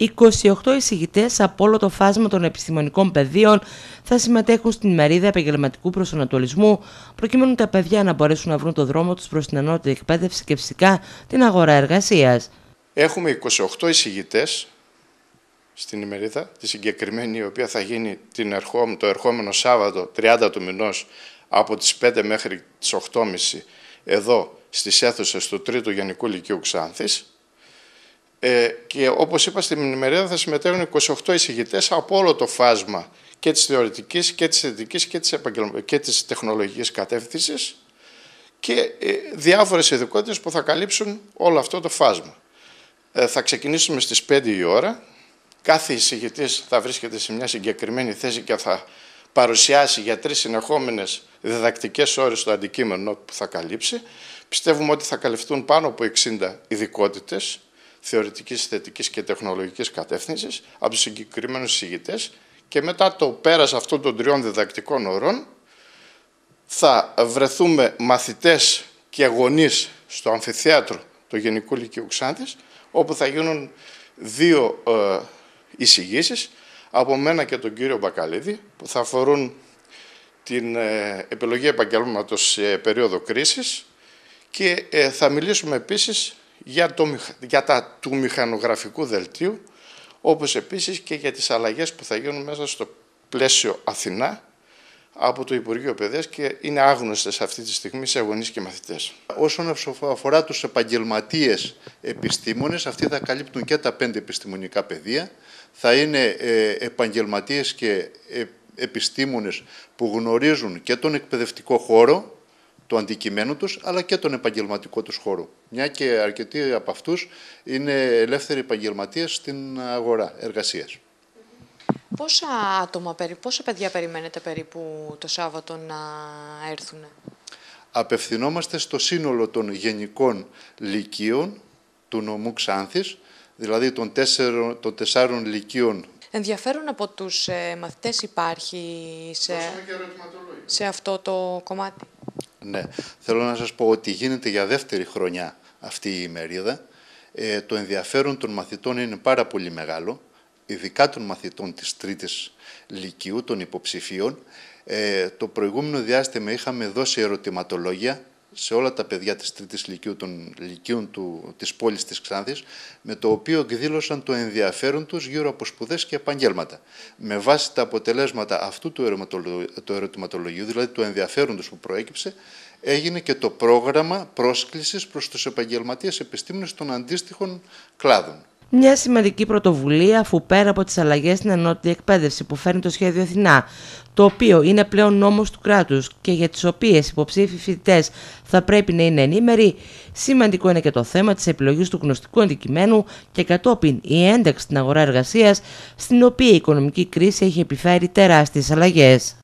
28 εισηγητές από όλο το φάσμα των επιστημονικών πεδίων θα συμμετέχουν στην μερίδα επαγγελματικού προσανατολισμού, προκειμένου τα παιδιά να μπορέσουν να βρουν το δρόμο τους προς την ανώτερη εκπαίδευση και φυσικά την αγορά εργασίας. Έχουμε 28 εισηγητές στην ημερίδα, τη συγκεκριμένη η οποία θα γίνει την το ερχόμενο Σάββατο 30 του μηνός από τις 5 μέχρι τις 8.30 εδώ στις αίθουσες του 3ου Γενικού Λυκείου Ξάνθης. Ε, και όπως είπα στην μηνυμερίδα θα συμμετέχουν 28 εισηγητές από όλο το φάσμα και της θεωρητικής και της θετική και της, επαγγελμα... και τεχνολογικής κατεύθυνσης και ε, διάφορες ειδικότητες που θα καλύψουν όλο αυτό το φάσμα. Ε, θα ξεκινήσουμε στις 5 η ώρα. Κάθε εισηγητής θα βρίσκεται σε μια συγκεκριμένη θέση και θα παρουσιάσει για τρεις συνεχόμενες διδακτικές ώρες το αντικείμενο που θα καλύψει. Πιστεύουμε ότι θα καλυφθούν πάνω από 60 ειδικότητες Θεωρητικής θετικής και τεχνολογικής κατεύθυνσης από τους συγκεκριμένους συγητές και μετά το πέρας αυτών των τριών διδακτικών ωρών θα βρεθούμε μαθητές και γονείς στο αμφιθέατρο του Γενικού Λυκείου Ξάντη, όπου θα γίνουν δύο ε, εισηγήσεις από μένα και τον κύριο Μπακαλίδη που θα αφορούν την ε, επιλογή επαγγελματος σε περίοδο κρίσης και ε, θα μιλήσουμε επίσης για, το, για τα του μηχανογραφικού δελτίου, όπως επίσης και για τις αλλαγές που θα γίνουν μέσα στο πλαίσιο Αθηνά από το Υπουργείο Παιδείας και είναι άγνωστες αυτή τη στιγμή σε αγωνίες και μαθητές. Όσον αφορά τους επαγγελματίες επιστήμονες, αυτοί θα καλύπτουν και τα πέντε επιστημονικά πεδία. Θα είναι ε, επαγγελματίες και ε, επιστήμονες που γνωρίζουν και τον εκπαιδευτικό χώρο, του αντικειμένου τους, αλλά και τον επαγγελματικό τους χώρο. Μια και αρκετοί από αυτούς είναι ελεύθεροι επαγγελματίες στην αγορά εργασίας. Πόσα άτομα, πόσα παιδιά περιμένετε περίπου το Σάββατο να έρθουν. Απευθυνόμαστε στο σύνολο των γενικών λυκείων του νομού Ξάνθης, δηλαδή των τέσσερων, των τεσσάρων λυκείων. Ενδιαφέρον από τους ε, μαθητές υπάρχει σε, σε αυτό το κομμάτι. Ναι. Θέλω να σας πω ότι γίνεται για δεύτερη χρονιά αυτή η ημερίδα. Ε, το ενδιαφέρον των μαθητών είναι πάρα πολύ μεγάλο, ειδικά των μαθητών της τρίτης λυκειού, των υποψηφίων. Ε, το προηγούμενο διάστημα είχαμε δώσει ερωτηματολόγια σε όλα τα παιδιά της τρίτης λυκείου των λυκείων του, της πόλης της Ξάνθης, με το οποίο εκδήλωσαν το ενδιαφέρον τους γύρω από σπουδές και επαγγέλματα. Με βάση τα αποτελέσματα αυτού του ερωτηματολογίου, δηλαδή του ενδιαφέροντος που προέκυψε, έγινε και το πρόγραμμα πρόσκλησης προς τους επαγγελματίες επιστήμονες των αντίστοιχων κλάδων. Μια σημαντική πρωτοβουλία αφού πέρα από τις αλλαγές στην ανώτερη εκπαίδευση που φέρνει το σχέδιο Αθηνά, το οποίο είναι πλέον νόμος του κράτους και για τις οποίες υποψήφοι φοιτητές θα πρέπει να είναι ενήμεροι, σημαντικό είναι και το θέμα της επιλογής του γνωστικού αντικειμένου και κατόπιν η ένταξη στην αγορά εργασίας, στην οποία η οικονομική κρίση έχει επιφέρει τεράστιες αλλαγές.